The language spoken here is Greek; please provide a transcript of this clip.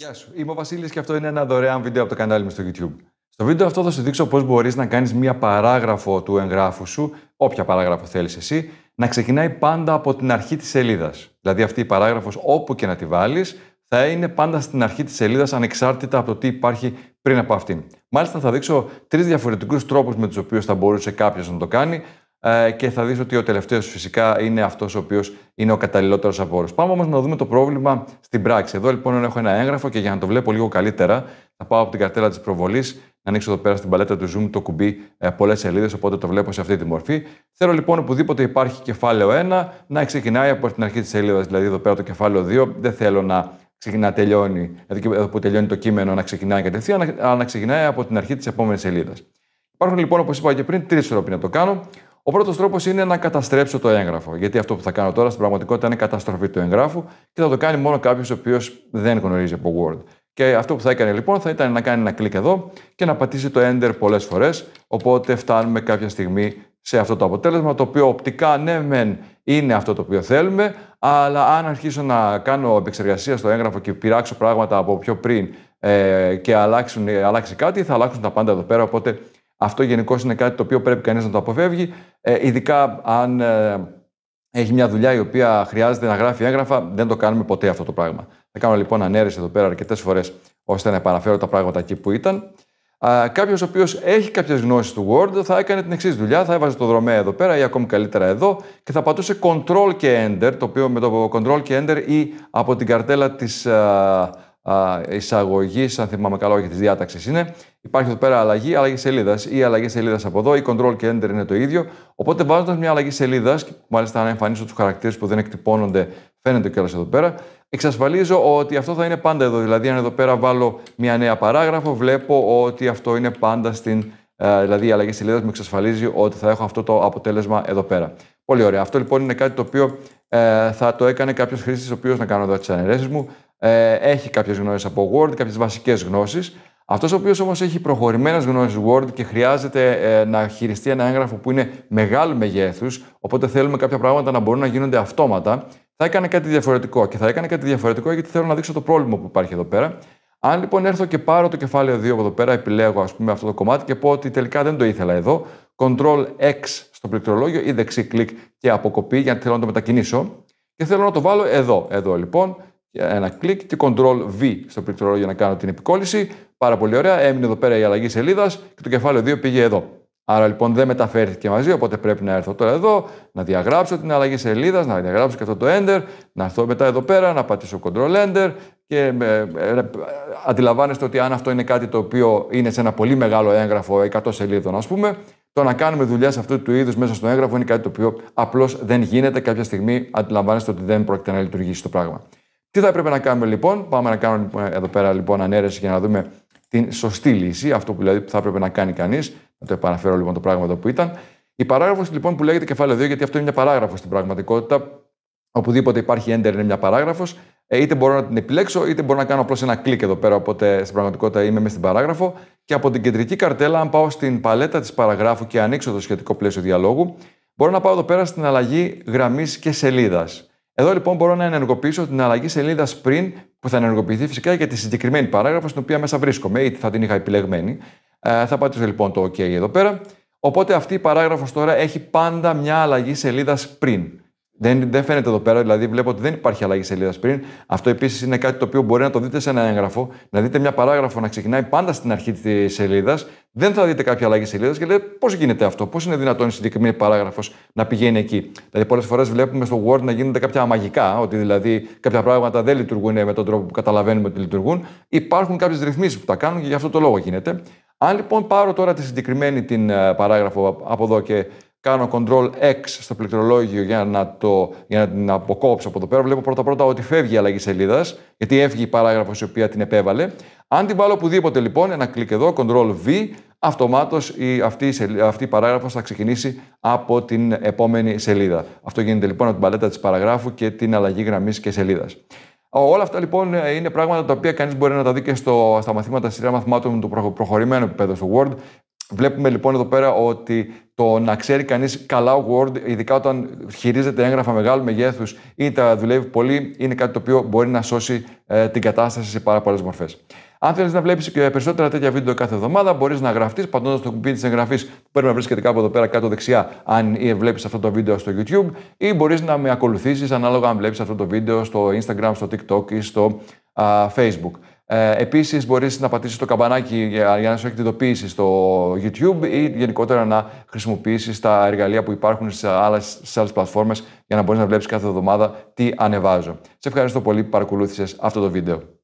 Γεια σου, είμαι ο Βασίλης και αυτό είναι ένα δωρεάν βίντεο από το κανάλι μου στο YouTube. Στο βίντεο αυτό θα σου δείξω πώς μπορείς να κάνεις μία παράγραφο του εγγράφου σου, όποια παράγραφο θέλεις εσύ, να ξεκινάει πάντα από την αρχή της σελίδας. Δηλαδή, αυτή η παράγραφος, όπου και να τη βάλεις, θα είναι πάντα στην αρχή της σελίδας, ανεξάρτητα από το τι υπάρχει πριν από αυτήν. Μάλιστα, θα δείξω τρεις διαφορετικούς τρόπους με τους οποίους θα μπορούσε κάποιος να το κάνει, ε, και θα δεις ότι ο τελευταίος φυσικά είναι αυτός ο οποίος είναι ο καταλληλότερος από όλους. Πάμε όμως να δούμε το πρόβλημα στην πράξη. Εδώ λοιπόν έχω ένα έγγραφο και για να το βλέπω λίγο καλύτερα θα πάω από την καρτέλα της προβολής, να ανοίξω εδώ πέρα στην παλέτα του Zoom το κουμπί ε, πολλές σελίδες, οπότε το βλέπω σε αυτή τη μορφή. Θέλω λοιπόν οπουδήποτε υπάρχει κεφάλαιο 1 να ξεκινάει από την αρχή της σελίδας, δηλαδή εδώ πέρα το κεφάλαιο 2, δεν θέλω να ξεκινά, τελειώνει, δηλαδή που τελειώνει το κείμενο να ξεκινάει κατευθείαν, αλλά να ξεκινάει από την αρχή της επόμενης σελίδας. Υπάρχουν λοιπόν, όπως είπα και πριν, τρεις τρόποι να το κάνω. Ο πρώτος τρόπος είναι να καταστρέψω το έγγραφο. Γιατί αυτό που θα κάνω τώρα στην πραγματικότητα είναι καταστροφή του εγγράφου και θα το κάνει μόνο κάποιος ο οποίος δεν γνωρίζει από Word. Και αυτό που θα έκανε λοιπόν θα ήταν να κάνει ένα κλικ εδώ και να πατήσει το Enter πολλές φορές. Οπότε φτάνουμε κάποια στιγμή σε αυτό το αποτέλεσμα, το οποίο οπτικά ναι, μεν είναι αυτό το οποίο θέλουμε, αλλά αν αρχίσω να κάνω επεξεργασία στο έγγραφο και πειράξω πράγματα από πιο πριν ε, και αλλάξουν, ε, αλλάξει κάτι, θα αλλάξουν τα πάντα εδώ πέρα. Οπότε αυτό γενικώ είναι κάτι το οποίο πρέπει κανείς να το αποφεύγει, ε, ειδικά αν ε, έχει μια δουλειά η οποία χρειάζεται να γράφει έγγραφα, δεν το κάνουμε ποτέ αυτό το πράγμα. Θα κάνω λοιπόν ανέρεση εδώ πέρα αρκετές φορές ώστε να επαναφέρω τα πράγματα εκεί που ήταν. Κάποιος ο οποίος έχει κάποιες γνώσεις του Word θα έκανε την εξής δουλειά: θα έβαζε το δρομέα εδώ πέρα ή ακόμη καλύτερα εδώ και θα πατούσε Control και Enter, το οποίο με το Control και Enter ή από την καρτέλα της εισαγωγής, αν θυμάμαι καλά, όχι της διάταξης είναι. Υπάρχει εδώ πέρα αλλαγή, αλλαγή σελίδας ή αλλαγή σελίδας από εδώ, ή control και enter είναι το ίδιο. Οπότε βάζοντας μια αλλαγή σελίδας, μάλιστα να εμφανίσω τους χαρακτήρες που δεν εκτυπώνονται, φαίνεται κιόλας εδώ πέρα, εξασφαλίζω ότι αυτό θα είναι πάντα εδώ. Δηλαδή, αν εδώ πέρα βάλω μια νέα παράγραφο, βλέπω ότι αυτό είναι πάντα στην. Ε, δηλαδή, η αλλαγή σελίδας μου εξασφαλίζει ότι θα έχω αυτό το αποτέλεσμα εδώ πέρα. Πολύ ωραία. Αυτό λοιπόν είναι κάτι το οποίο ε, θα το έκανε κάποιος χρήστης, ο οποίος να κάνω εδώ τις αναιρέσεις μου. Ε, έχει κάποιες γνώσεις από Word, κάποιες βασικές γνώσεις. Αυτός ο οποίος όμως έχει προχωρημένες γνώσεις Word και χρειάζεται ε, να χειριστεί ένα έγγραφο που είναι μεγάλου μεγέθους, οπότε θέλουμε κάποια πράγματα να μπορούν να γίνονται αυτόματα, θα έκανε κάτι διαφορετικό. Και θα έκανε κάτι διαφορετικό γιατί θέλω να δείξω το πρόβλημα που υπάρχει εδώ πέρα. Αν λοιπόν έρθω και πάρω το κεφάλαιο 2 από εδώ πέρα, επιλέγω ας πούμε αυτό το κομμάτι και πω ότι τελικά δεν το ήθελα εδώ, Ctrl X στο πληκτρολόγιο ή δεξί κλικ και αποκοπή γιατί θέλω να το μετακινήσω και θέλω να το βάλω εδώ. Εδώ λοιπόν ένα κλικ και Ctrl V στο πληκτρολόγιο για να κάνω την επικόλυση. Πάρα πολύ ωραία. Έμεινε εδώ πέρα η αλλαγή σελίδας και το κεφάλαιο 2 πήγε εδώ. Άρα λοιπόν δεν μεταφέρθηκε μαζί, οπότε πρέπει να έρθω τώρα εδώ, να διαγράψω την αλλαγή σελίδας, να διαγράψω και αυτό το Enter, να έρθω μετά εδώ πέρα, να πατήσω Ctrl Enter και ε, ε, ε, αντιλαμβάνεστε ότι αν αυτό είναι κάτι το οποίο είναι σε ένα πολύ μεγάλο έγγραφο, 100 σελίδων ας πούμε, το να κάνουμε δουλειά σε αυτού του είδους μέσα στο έγγραφο είναι κάτι το οποίο απλώς δεν γίνεται. Κάποια στιγμή αντιλαμβάνεστε ότι δεν πρόκειται να λειτουργήσει το πράγμα. Τι θα έπρεπε να κάνουμε λοιπόν, πάμε να κάνουμε ε, εδώ πέρα λοιπόν ανέρεση για να δούμε την σωστή λύση, αυτό που δηλαδή θα έπρεπε να κάνει κανείς. Να το επαναφέρω λοιπόν το πράγμα εδώ που ήταν. Η παράγραφος λοιπόν που λέγεται κεφάλαιο 2, γιατί αυτό είναι μια παράγραφος στην πραγματικότητα. Οπουδήποτε υπάρχει έντερ είναι μια παράγραφος. Ε, είτε μπορώ να την επιλέξω, είτε μπορώ να κάνω απλώς ένα κλικ εδώ πέρα. Οπότε στην πραγματικότητα είμαι μέσα στην παράγραφο. Και από την κεντρική καρτέλα, αν πάω στην παλέτα της παραγράφου και ανοίξω το σχετικό πλαίσιο διαλόγου, μπορώ να πάω εδώ πέρα στην αλλαγή γραμμής και σελίδας. Εδώ λοιπόν μπορώ να ενεργοποιήσω την αλλαγή σελίδας πριν, που θα ενεργοποιηθεί φυσικά για τη συγκεκριμένη παράγραφο, στην οποία μέσα βρίσκομαι, ή θα την είχα επιλεγμένη. Ε, θα πατήσω λοιπόν το OK εδώ πέρα. Οπότε αυτή η παράγραφος τώρα έχει πάντα μια αλλαγή σελίδας πριν. Δεν, δεν φαίνεται εδώ πέρα, δηλαδή βλέπω ότι δεν υπάρχει αλλαγή σελίδας πριν. Αυτό επίσης είναι κάτι το οποίο μπορεί να το δείτε σε ένα έγγραφο, να δείτε μια παράγραφο να ξεκινάει πάντα στην αρχή της σελίδας. Δεν θα δείτε κάποια αλλαγή σελίδας και λέτε πώς γίνεται αυτό, πώς είναι δυνατόν η συγκεκριμένη παράγραφος να πηγαίνει εκεί. Δηλαδή, πολλές φορές βλέπουμε στο Word να γίνονται κάποια μαγικά, ότι δηλαδή κάποια πράγματα δεν λειτουργούν με τον τρόπο που καταλαβαίνουμε ότι λειτουργούν. Υπάρχουν κάποιες ρυθμίσεις που τα κάνουν και γι' αυτό το λόγο γίνεται. Αν λοιπόν πάρω τώρα τη συγκεκριμένη την ε, παράγραφο από εδώ και κάνω ctrl X στο πληκτρολόγιο για να, το, για να την αποκόψω από εδώ πέρα, βλέπω πρώτα πρώτα ότι φεύγει η αλλαγή σελίδας, γιατί έφυγε η παράγραφος η οποία την επέβαλε. Αν την βάλω οπουδήποτε λοιπόν, ένα κλικ εδώ, ctrl V, αυτομάτως αυτή, αυτή η παράγραφος θα ξεκινήσει από την επόμενη σελίδα. Αυτό γίνεται λοιπόν από την παλέτα της παραγράφου και την αλλαγή γραμμής και σελίδας. Όλα αυτά λοιπόν είναι πράγματα τα οποία κανείς μπορεί να τα δει και στο, στα μαθήματα στη σειρά μαθημάτων του προχωρημένου επίπεδου στο Word. Βλέπουμε λοιπόν εδώ πέρα ότι το να ξέρει κανείς καλά ο Word, ειδικά όταν χειρίζεται έγγραφα μεγάλου μεγέθους ή τα δουλεύει πολύ, είναι κάτι το οποίο μπορεί να σώσει ε, την κατάσταση σε πάρα πολλές μορφές. Αν θέλεις να βλέπεις και ε, περισσότερα τέτοια βίντεο κάθε εβδομάδα, μπορείς να γραφτείς πατώντας το κουμπί της εγγραφής που πρέπει να βρίσκεται κάπου εδώ πέρα κάτω δεξιά, αν ε, βλέπεις αυτό το βίντεο στο YouTube, ή μπορείς να με ακολουθήσεις ανάλογα αν βλέπεις αυτό το βίντεο στο Instagram, στο TikTok ή στο Facebook. Ε, Επίσης, μπορείς να πατήσεις το καμπανάκι για, να σου ειδοποίηση στο YouTube ή γενικότερα να χρησιμοποιήσεις τα εργαλεία που υπάρχουν σε άλλε άλλες πλατφόρμες για να μπορείς να βλέπεις κάθε εβδομάδα τι ανεβάζω. Σε ευχαριστώ πολύ που παρακολούθησες αυτό το βίντεο.